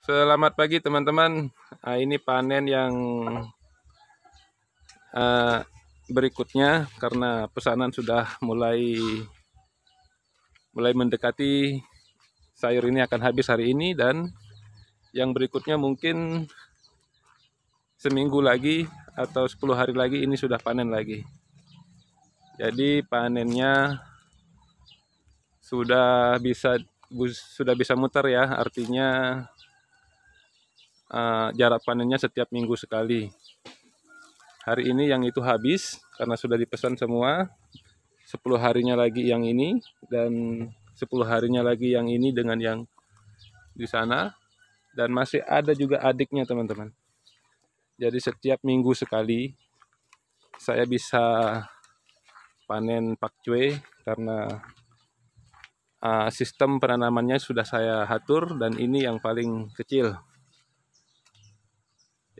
Selamat pagi teman-teman. Nah, ini panen yang uh, berikutnya karena pesanan sudah mulai mulai mendekati sayur ini akan habis hari ini dan yang berikutnya mungkin seminggu lagi atau 10 hari lagi ini sudah panen lagi. Jadi panennya sudah bisa sudah bisa muter ya, artinya uh, jarak panennya setiap minggu sekali. Hari ini yang itu habis karena sudah dipesan semua. 10 harinya lagi yang ini dan 10 harinya lagi yang ini dengan yang di sana dan masih ada juga adiknya teman-teman. Jadi setiap minggu sekali saya bisa panen pakcue karena uh, sistem penanamannya sudah saya atur dan ini yang paling kecil.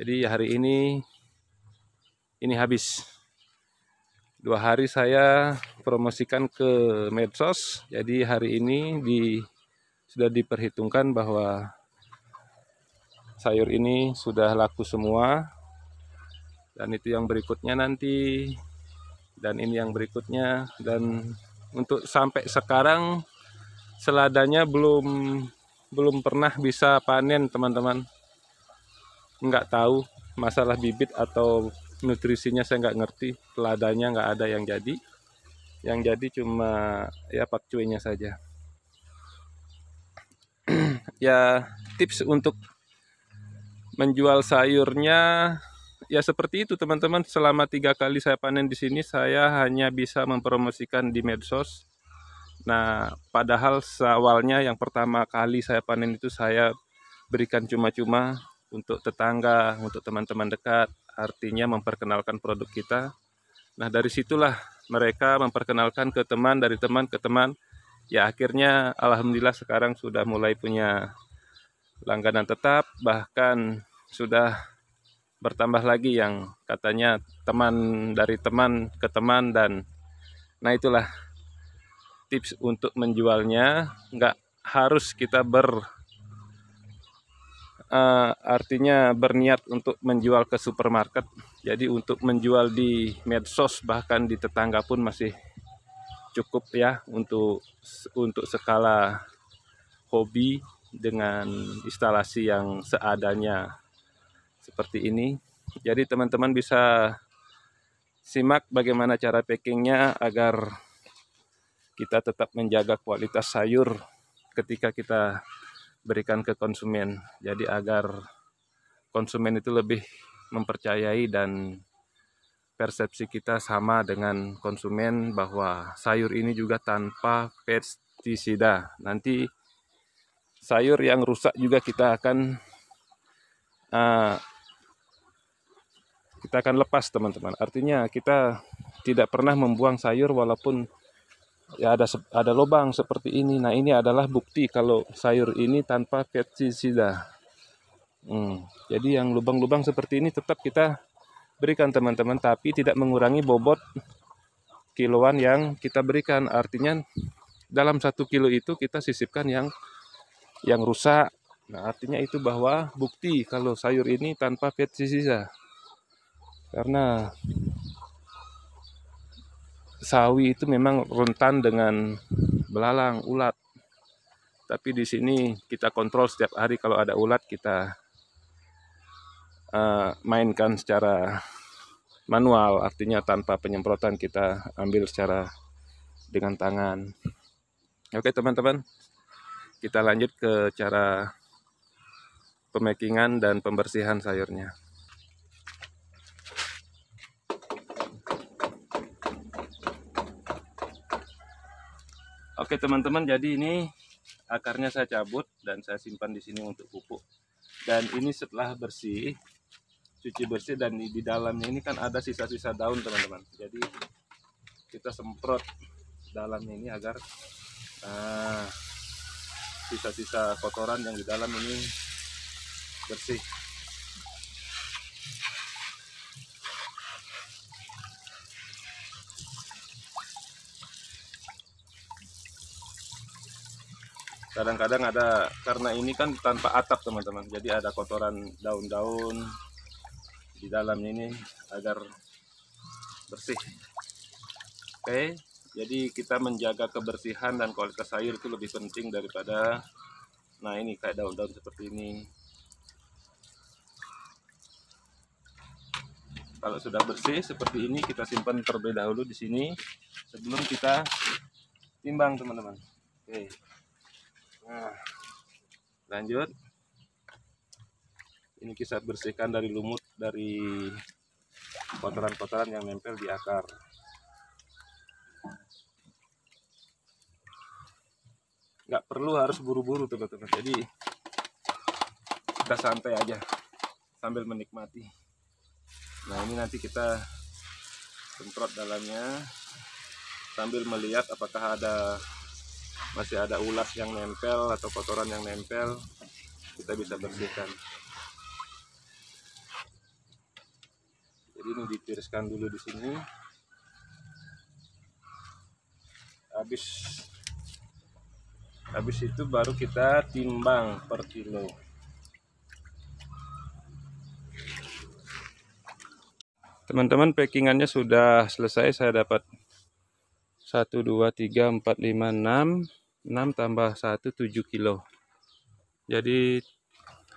Jadi hari ini ini habis. Dua hari saya promosikan ke medsos. Jadi hari ini di sudah diperhitungkan bahwa sayur ini sudah laku semua. Dan itu yang berikutnya nanti dan ini yang berikutnya dan untuk sampai sekarang seladanya belum belum pernah bisa panen teman-teman nggak tahu masalah bibit atau nutrisinya saya nggak ngerti peladanya nggak ada yang jadi yang jadi cuma ya pakcuenya saja ya tips untuk menjual sayurnya ya seperti itu teman-teman selama tiga kali saya panen di sini saya hanya bisa mempromosikan di medsos nah padahal awalnya yang pertama kali saya panen itu saya berikan cuma-cuma untuk tetangga, untuk teman-teman dekat, artinya memperkenalkan produk kita. Nah, dari situlah mereka memperkenalkan ke teman, dari teman ke teman. Ya, akhirnya alhamdulillah sekarang sudah mulai punya langganan tetap, bahkan sudah bertambah lagi yang katanya teman dari teman ke teman dan nah itulah tips untuk menjualnya nggak harus kita ber uh, artinya berniat untuk menjual ke supermarket. Jadi untuk menjual di medsos bahkan di tetangga pun masih cukup ya untuk untuk skala hobi dengan instalasi yang seadanya seperti ini. Jadi teman-teman bisa simak bagaimana cara packingnya agar kita tetap menjaga kualitas sayur ketika kita berikan ke konsumen. Jadi agar konsumen itu lebih mempercayai dan persepsi kita sama dengan konsumen bahwa sayur ini juga tanpa pestisida. Nanti sayur yang rusak juga kita akan uh, kita akan lepas teman-teman. Artinya kita tidak pernah membuang sayur walaupun ya ada ada lubang seperti ini. Nah, ini adalah bukti kalau sayur ini tanpa pestisida. Hmm, jadi yang lubang-lubang seperti ini tetap kita berikan teman-teman, tapi tidak mengurangi bobot kiloan yang kita berikan. Artinya dalam satu kilo itu kita sisipkan yang yang rusak. Nah, artinya itu bahwa bukti kalau sayur ini tanpa pestisida. Karena sawi itu memang rentan dengan belalang, ulat. Tapi di sini kita kontrol setiap hari kalau ada ulat kita uh, mainkan secara manual, artinya tanpa penyemprotan kita ambil secara dengan tangan. Oke teman-teman, kita lanjut ke cara pemekingan dan pembersihan sayurnya. Oke teman-teman, jadi ini akarnya saya cabut dan saya simpan di sini untuk pupuk. Dan ini setelah bersih, cuci bersih dan di, dalamnya ini kan ada sisa-sisa daun teman-teman. Jadi kita semprot dalamnya ini agar ah, sisa-sisa nah, kotoran yang di dalam ini bersih. kadang-kadang ada karena ini kan tanpa atap teman-teman jadi ada kotoran daun-daun di dalam ini agar bersih oke jadi kita menjaga kebersihan dan kualitas air itu lebih penting daripada nah ini kayak daun-daun seperti ini kalau sudah bersih seperti ini kita simpan terlebih dahulu di sini sebelum kita timbang teman-teman oke okay nah, lanjut ini kita bersihkan dari lumut dari kotoran-kotoran yang nempel di akar Gak perlu harus buru-buru teman-teman jadi kita santai aja sambil menikmati nah ini nanti kita semprot dalamnya sambil melihat apakah ada masih ada ulas yang nempel atau kotoran yang nempel kita bisa bersihkan jadi ini ditiriskan dulu di sini habis habis itu baru kita timbang per kilo teman-teman packingannya sudah selesai saya dapat 1 2 3 4 5 6 6 tambah 1 7 kilo jadi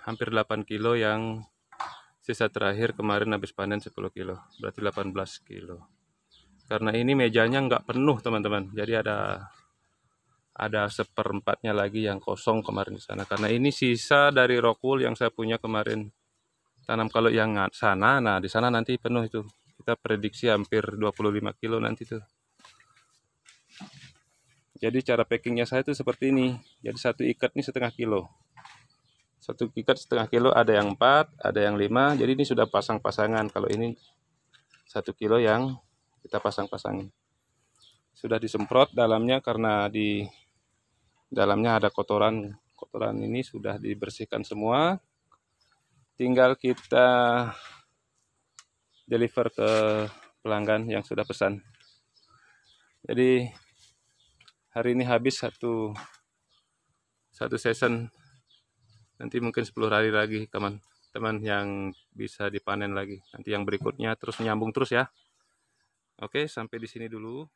hampir 8 kilo yang sisa terakhir kemarin habis panen 10 kilo berarti 18 kilo karena ini mejanya nggak penuh teman-teman jadi ada ada seperempatnya lagi yang kosong kemarin di sana karena ini sisa dari rokul yang saya punya kemarin tanam kalau yang sana nah di sana nanti penuh itu kita prediksi hampir 25 kilo nanti tuh jadi cara packingnya saya itu seperti ini jadi satu ikat ini setengah kilo satu ikat setengah kilo ada yang empat, ada yang lima. jadi ini sudah pasang-pasangan kalau ini satu kilo yang kita pasang-pasangin sudah disemprot dalamnya karena di dalamnya ada kotoran kotoran ini sudah dibersihkan semua tinggal kita deliver ke pelanggan yang sudah pesan jadi hari ini habis satu satu season nanti mungkin 10 hari lagi teman-teman yang bisa dipanen lagi nanti yang berikutnya terus nyambung terus ya oke sampai di sini dulu